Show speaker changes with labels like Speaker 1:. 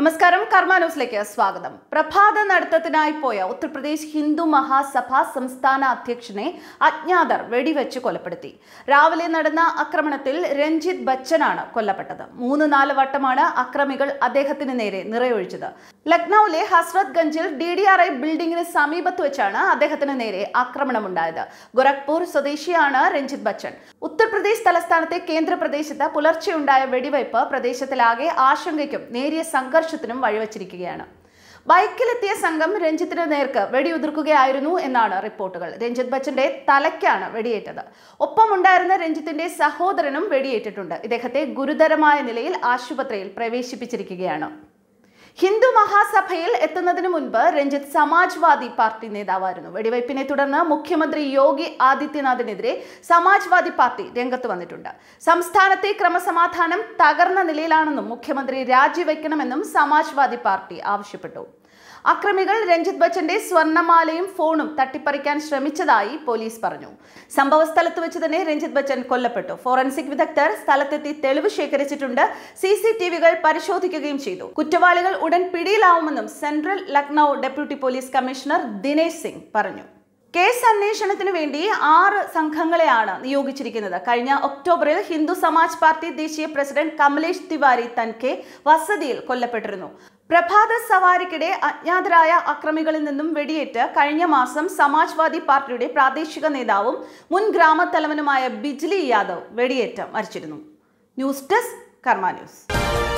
Speaker 1: നമസ്കാരം കർമ്മ ന്യൂസിലേക്ക് സ്വാഗതം പ്രഭാത നടത്തത്തിനായി പോയ ഉത്തർപ്രദേശ് ഹിന്ദു മഹാസഭ സംസ്ഥാന അധ്യക്ഷനെ അജ്ഞാതർ വെടിവെച്ച് കൊലപ്പെടുത്തി രാവിലെ നടന്ന ആക്രമണത്തിൽ രഞ്ജിത് ബച്ചനാണ് കൊല്ലപ്പെട്ടത് മൂന്ന് നാല് വട്ടമാണ് അക്രമികൾ അദ്ദേഹത്തിന് നേരെ നിറയൊഴിച്ചത് ലക്നൌവിലെ ഹസ്രത് ഗഞ്ചിൽ ഡി ഡി ആർ ഐ ബിൽഡിംഗിന് സമീപത്ത് വെച്ചാണ് അദ്ദേഹത്തിന് നേരെ ആക്രമണമുണ്ടായത് ഗോരഖ്പൂർ സ്വദേശിയാണ് രഞ്ജിത് ബച്ചൻ ഉത്തർപ്രദേശ് തലസ്ഥാനത്തെ കേന്ദ്രപ്രദേശത്ത് പുലർച്ചെയുണ്ടായ വെടിവയ്പ് പ്രദേശത്തിലാകെ ആശങ്കയ്ക്കും നേരിയ സംഘർഷം സംഘർഷത്തിനും വഴിവച്ചിരിക്കുകയാണ് ബൈക്കിലെത്തിയ സംഘം രഞ്ജിത്തിന് നേർക്ക് വെടിയുതിർക്കുകയായിരുന്നു എന്നാണ് റിപ്പോർട്ടുകൾ രഞ്ജിത് ബച്ചന്റെ തലയ്ക്കാണ് വെടിയേറ്റത് ഒപ്പമുണ്ടായിരുന്ന രഞ്ജിത്തിന്റെ സഹോദരനും വെടിയേറ്റിട്ടുണ്ട് ഇദ്ദേഹത്തെ ഗുരുതരമായ നിലയിൽ ആശുപത്രിയിൽ പ്രവേശിപ്പിച്ചിരിക്കുകയാണ് ഹിന്ദു മഹാസഭയിൽ എത്തുന്നതിന് മുൻപ് രഞ്ജിത്ത് സമാജ്വാദി പാർട്ടി നേതാവായിരുന്നു വെടിവയ്പിനെ തുടർന്ന് മുഖ്യമന്ത്രി യോഗി ആദിത്യനാഥിനെതിരെ സമാജ്വാദി പാർട്ടി രംഗത്ത് വന്നിട്ടുണ്ട് സംസ്ഥാനത്തെ ക്രമസമാധാനം തകർന്ന നിലയിലാണെന്നും മുഖ്യമന്ത്രി രാജിവെക്കണമെന്നും സമാജ്വാദി പാർട്ടി ആവശ്യപ്പെട്ടു അക്രമികൾ രഞ്ജിത് ബച്ചന്റെ സ്വർണമാലയും ഫോണും തട്ടിപ്പറിക്കാൻ ശ്രമിച്ചതായി പോലീസ് പറഞ്ഞു സംഭവസ്ഥലത്ത് വെച്ച് തന്നെ രഞ്ജിത് ബച്ചൻ കൊല്ലപ്പെട്ടു ഫോറൻസിക് വിദഗ്ധർ സ്ഥലത്തെത്തി തെളിവ് ശേഖരിച്ചിട്ടുണ്ട് സി സി ടി വികൾ പരിശോധിക്കുകയും ചെയ്തു കുറ്റവാളികൾ ഉടൻ പിടിയിലാവുമെന്നും central Lucknow deputy police commissioner Dinesh Singh പറഞ്ഞു കേസ് അന്വേഷണത്തിന് വേണ്ടി ആറ് സംഘങ്ങളെയാണ് നിയോഗിച്ചിരിക്കുന്നത് കഴിഞ്ഞ ഒക്ടോബറിൽ ഹിന്ദു സമാജ് പാർട്ടി ദേശീയ പ്രസിഡന്റ് കമലേഷ് തിവാരി തൻകെ വസതിയിൽ കൊല്ലപ്പെട്ടിരുന്നു പ്രഭാത സവാരിക്കിടെ അജ്ഞാതരായ അക്രമികളിൽ നിന്നും വെടിയേറ്റ് കഴിഞ്ഞ മാസം സമാജ്വാദി പാർട്ടിയുടെ പ്രാദേശിക നേതാവും മുൻ ഗ്രാമത്തലവനുമായ ബിജ്ലി യാദവ് വെടിയേറ്റ് മരിച്ചിരുന്നു ന്യൂസ് ഡെസ്ക് കർമ്മ ന്യൂസ്